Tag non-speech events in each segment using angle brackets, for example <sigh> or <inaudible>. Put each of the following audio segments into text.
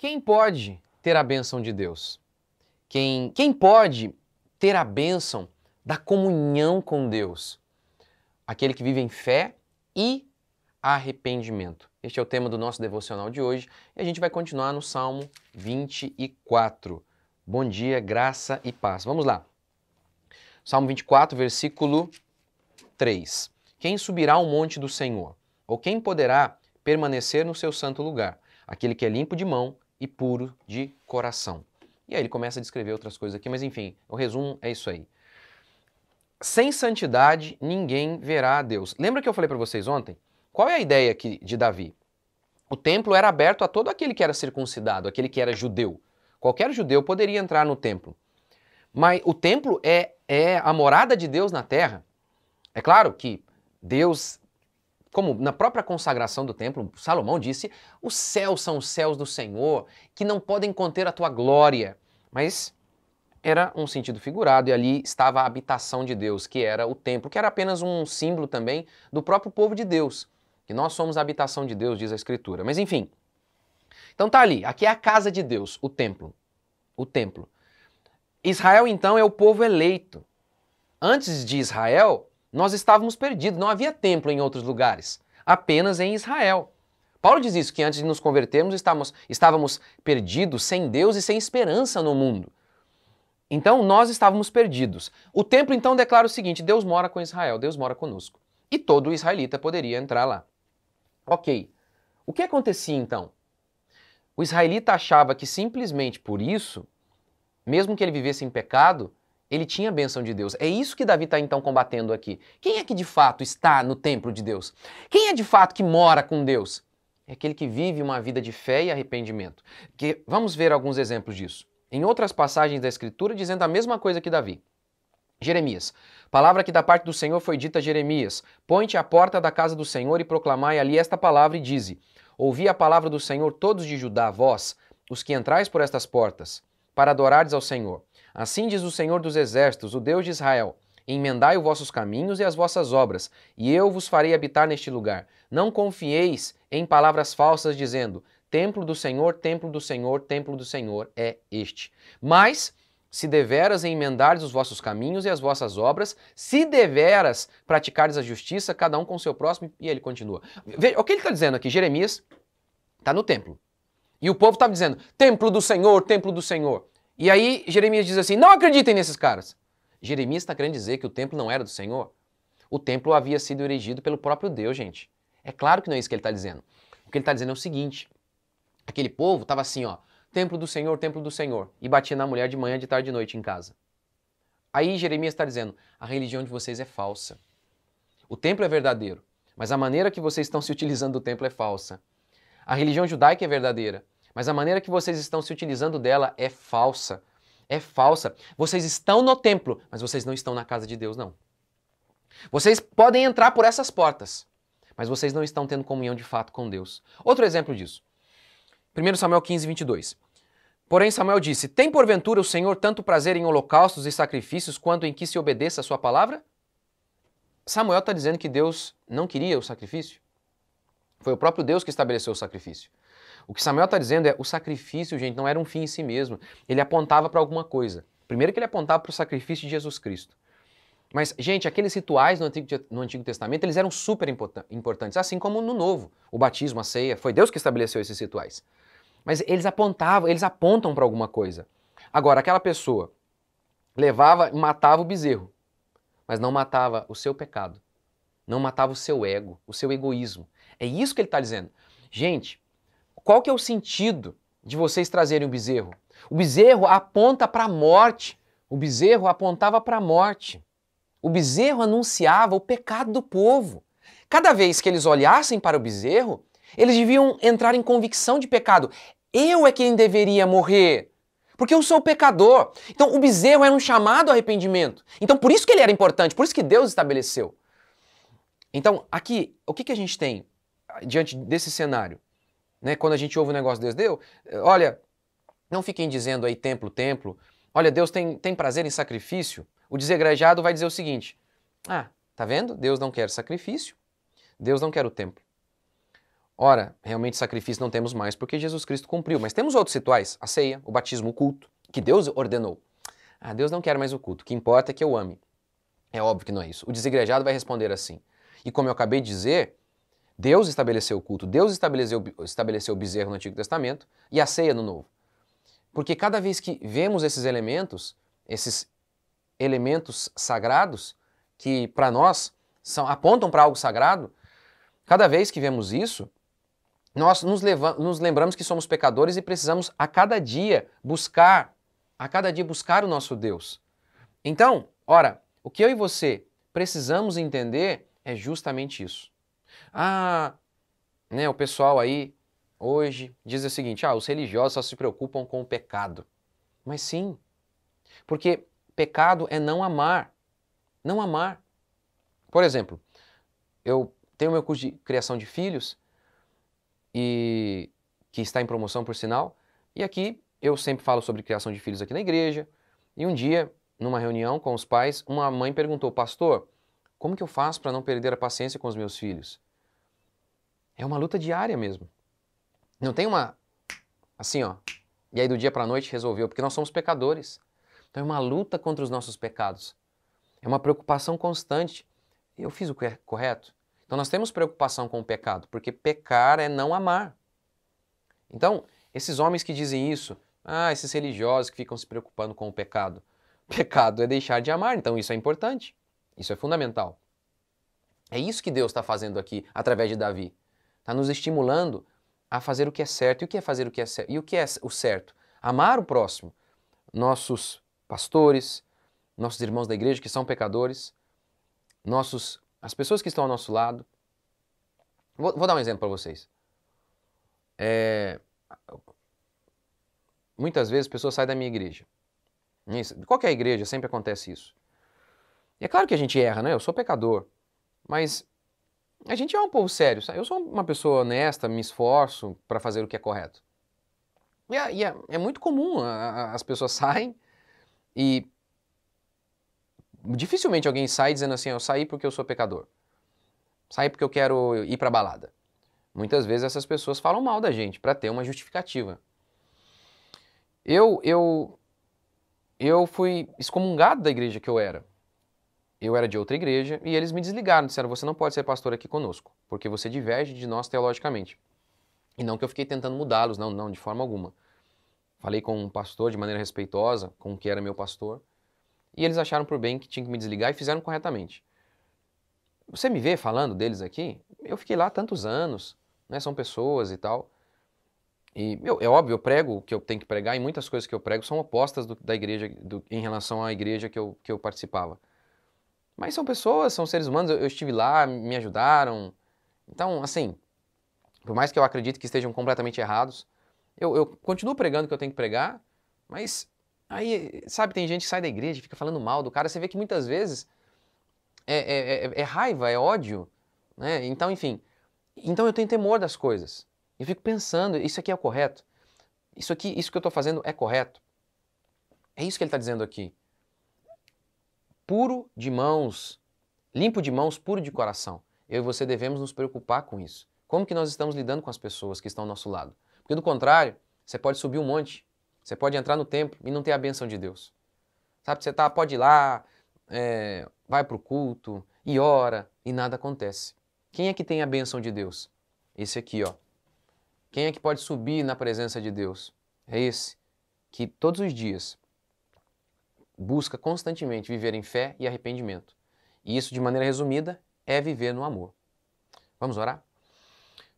Quem pode ter a bênção de Deus? Quem, quem pode ter a bênção da comunhão com Deus? Aquele que vive em fé e arrependimento. Este é o tema do nosso devocional de hoje e a gente vai continuar no Salmo 24. Bom dia, graça e paz. Vamos lá. Salmo 24, versículo 3. Quem subirá ao monte do Senhor? Ou quem poderá permanecer no seu santo lugar? Aquele que é limpo de mão e puro de coração. E aí ele começa a descrever outras coisas aqui, mas enfim, o resumo é isso aí. Sem santidade ninguém verá a Deus. Lembra que eu falei para vocês ontem? Qual é a ideia aqui de Davi? O templo era aberto a todo aquele que era circuncidado, aquele que era judeu. Qualquer judeu poderia entrar no templo. Mas o templo é, é a morada de Deus na terra. É claro que Deus como na própria consagração do templo, Salomão disse: os céus são os céus do Senhor, que não podem conter a tua glória. Mas era um sentido figurado, e ali estava a habitação de Deus, que era o templo, que era apenas um símbolo também do próprio povo de Deus, que nós somos a habitação de Deus, diz a Escritura. Mas enfim. Então tá ali, aqui é a casa de Deus, o templo. O templo. Israel então é o povo eleito. Antes de Israel, nós estávamos perdidos, não havia templo em outros lugares, apenas em Israel. Paulo diz isso, que antes de nos convertermos estávamos, estávamos perdidos, sem Deus e sem esperança no mundo. Então nós estávamos perdidos. O templo então declara o seguinte: Deus mora com Israel, Deus mora conosco. E todo israelita poderia entrar lá. Ok. O que acontecia então? O israelita achava que simplesmente por isso, mesmo que ele vivesse em pecado, ele tinha a bênção de Deus. É isso que Davi está então combatendo aqui. Quem é que de fato está no templo de Deus? Quem é de fato que mora com Deus? É aquele que vive uma vida de fé e arrependimento. Que, vamos ver alguns exemplos disso. Em outras passagens da Escritura, dizendo a mesma coisa que Davi. Jeremias. Palavra que da parte do Senhor foi dita a Jeremias: Põe-te à porta da casa do Senhor e proclamai ali esta palavra e dize: Ouvi a palavra do Senhor todos de Judá, vós, os que entrais por estas portas, para adorares ao Senhor. Assim diz o Senhor dos Exércitos, o Deus de Israel: Emendai os vossos caminhos e as vossas obras, e eu vos farei habitar neste lugar. Não confieis em palavras falsas, dizendo: Templo do Senhor, templo do Senhor, templo do Senhor é este. Mas se deveras emendares os vossos caminhos e as vossas obras, se deveras praticares a justiça, cada um com o seu próximo, e ele continua. Veja, o que ele está dizendo aqui? Jeremias está no templo. E o povo estava dizendo: Templo do Senhor, templo do Senhor. E aí Jeremias diz assim: não acreditem nesses caras. Jeremias está querendo dizer que o templo não era do Senhor. O templo havia sido erigido pelo próprio Deus, gente. É claro que não é isso que ele está dizendo. O que ele está dizendo é o seguinte: aquele povo estava assim, ó, templo do Senhor, templo do Senhor, e batia na mulher de manhã, de tarde e de noite em casa. Aí Jeremias está dizendo: a religião de vocês é falsa. O templo é verdadeiro, mas a maneira que vocês estão se utilizando do templo é falsa. A religião judaica é verdadeira, mas a maneira que vocês estão se utilizando dela é falsa. É falsa. Vocês estão no templo, mas vocês não estão na casa de Deus, não. Vocês podem entrar por essas portas, mas vocês não estão tendo comunhão de fato com Deus. Outro exemplo disso. 1 Samuel 15, 22. Porém, Samuel disse: Tem porventura o Senhor tanto prazer em holocaustos e sacrifícios quanto em que se obedeça a sua palavra? Samuel está dizendo que Deus não queria o sacrifício. Foi o próprio Deus que estabeleceu o sacrifício. O que Samuel está dizendo é o sacrifício, gente, não era um fim em si mesmo. Ele apontava para alguma coisa. Primeiro que ele apontava para o sacrifício de Jesus Cristo. Mas, gente, aqueles rituais no Antigo, no Antigo Testamento, eles eram super importantes, assim como no Novo. O batismo, a ceia, foi Deus que estabeleceu esses rituais. Mas eles apontavam, eles apontam para alguma coisa. Agora, aquela pessoa levava e matava o bezerro, mas não matava o seu pecado, não matava o seu ego, o seu egoísmo. É isso que ele está dizendo. Gente, qual que é o sentido de vocês trazerem o bezerro? O bezerro aponta para a morte. O bezerro apontava para a morte. O bezerro anunciava o pecado do povo. Cada vez que eles olhassem para o bezerro, eles deviam entrar em convicção de pecado. Eu é quem deveria morrer, porque eu sou pecador. Então o bezerro era um chamado ao arrependimento. Então por isso que ele era importante, por isso que Deus estabeleceu. Então aqui, o que, que a gente tem diante desse cenário? Né? Quando a gente ouve o negócio Deus deu, eh, olha, não fiquem dizendo aí templo, templo. Olha, Deus tem, tem prazer em sacrifício. O desegrejado vai dizer o seguinte: Ah, tá vendo? Deus não quer sacrifício, Deus não quer o templo. Ora, realmente sacrifício não temos mais porque Jesus Cristo cumpriu, mas temos outros rituais, a ceia, o batismo, o culto, que Deus ordenou. Ah, Deus não quer mais o culto, o que importa é que eu ame. É óbvio que não é isso. O desigrejado vai responder assim. E como eu acabei de dizer, Deus estabeleceu o culto, Deus estabeleceu, estabeleceu o bezerro no Antigo Testamento e a ceia no Novo. Porque cada vez que vemos esses elementos, esses elementos sagrados, que para nós são, apontam para algo sagrado, cada vez que vemos isso, nós nos, nos lembramos que somos pecadores e precisamos a cada dia buscar, a cada dia buscar o nosso Deus. Então, ora, o que eu e você precisamos entender é justamente isso. Ah, né, o pessoal aí hoje diz o seguinte: ah, os religiosos só se preocupam com o pecado. Mas sim, porque pecado é não amar. Não amar. Por exemplo, eu tenho meu curso de criação de filhos e que está em promoção por sinal, e aqui eu sempre falo sobre criação de filhos aqui na igreja. E um dia, numa reunião com os pais, uma mãe perguntou: "Pastor, como que eu faço para não perder a paciência com os meus filhos?" É uma luta diária mesmo. Não tem uma assim, ó. E aí do dia para noite resolveu, porque nós somos pecadores. Então é uma luta contra os nossos pecados. É uma preocupação constante. Eu fiz o que é correto? Então nós temos preocupação com o pecado, porque pecar é não amar. Então, esses homens que dizem isso, ah, esses religiosos que ficam se preocupando com o pecado. <laughs> Pecado é deixar de amar, então isso é importante. Isso é fundamental. É isso que Deus está fazendo aqui através de Davi. Está nos estimulando a fazer o que é certo. E o que é fazer o que é certo? E o que é o certo? Amar o próximo. Nossos pastores, nossos irmãos da igreja que são pecadores, nossos as pessoas que estão ao nosso lado. Vou, vou dar um exemplo para vocês. É, muitas vezes pessoas saem da minha igreja. Isso, qualquer igreja sempre acontece isso. E é claro que a gente erra, né? Eu sou pecador. Mas a gente é um povo sério, sabe? Eu sou uma pessoa honesta, me esforço para fazer o que é correto. E, é, e é, é muito comum, a, a, as pessoas <laughs> saem e dificilmente alguém sai dizendo assim, ah, eu saí porque eu sou pecador. Saí porque eu quero ir para balada. Muitas vezes essas pessoas falam mal da gente para ter uma justificativa. Eu eu eu fui excomungado da igreja que eu era eu era de outra igreja e eles me desligaram, disseram: você não pode ser pastor aqui conosco, porque você diverge de nós teologicamente. E não que eu fiquei tentando mudá-los, não, não, de forma alguma. Falei com um pastor de maneira respeitosa, com o que era meu pastor, e eles acharam por bem que tinha que me desligar e fizeram corretamente. Você me vê falando deles aqui? Eu fiquei lá tantos anos, né? São pessoas e tal. E meu, é óbvio, eu prego o que eu tenho que pregar e muitas coisas que eu prego são opostas do, da igreja do, em relação à igreja que eu, que eu participava. Mas são pessoas, são seres humanos, eu, eu estive lá, me ajudaram. Então, assim, por mais que eu acredite que estejam completamente errados, eu, eu continuo pregando o que eu tenho que pregar, mas aí, sabe, tem gente que sai da igreja fica falando mal do cara. Você vê que muitas vezes é, é, é, é raiva, é ódio. Né? Então, enfim. Então eu tenho temor das coisas. Eu fico pensando, isso aqui é o correto? Isso aqui, isso que eu estou fazendo é correto? É isso que ele está dizendo aqui puro de mãos, limpo de mãos, puro de coração. Eu e você devemos nos preocupar com isso. Como que nós estamos lidando com as pessoas que estão ao nosso lado? Porque do contrário, você pode subir um monte, você pode entrar no templo e não ter a benção de Deus. Sabe, você tá, pode ir lá, é, vai para o culto e ora e nada acontece. Quem é que tem a benção de Deus? Esse aqui, ó. Quem é que pode subir na presença de Deus? É esse que todos os dias busca constantemente viver em fé e arrependimento. E isso, de maneira resumida, é viver no amor. Vamos orar?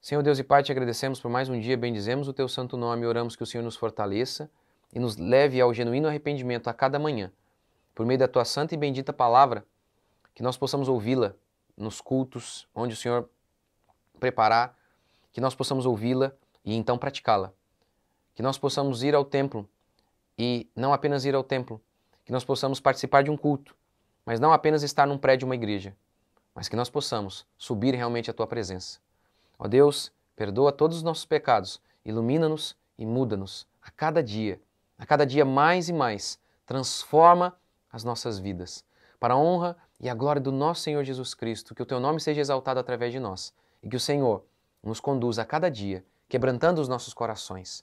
Senhor Deus e Pai, te agradecemos por mais um dia, bendizemos o teu santo nome, oramos que o Senhor nos fortaleça e nos leve ao genuíno arrependimento a cada manhã, por meio da tua santa e bendita palavra, que nós possamos ouvi-la nos cultos onde o Senhor preparar, que nós possamos ouvi-la e então praticá-la. Que nós possamos ir ao templo e não apenas ir ao templo, que nós possamos participar de um culto, mas não apenas estar num prédio de uma igreja, mas que nós possamos subir realmente à tua presença. Ó Deus, perdoa todos os nossos pecados, ilumina-nos e muda-nos a cada dia, a cada dia mais e mais, transforma as nossas vidas, para a honra e a glória do nosso Senhor Jesus Cristo, que o teu nome seja exaltado através de nós e que o Senhor nos conduza a cada dia, quebrantando os nossos corações,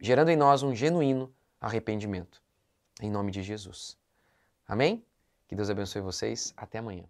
gerando em nós um genuíno arrependimento em nome de Jesus. Amém? Que Deus abençoe vocês. Até amanhã.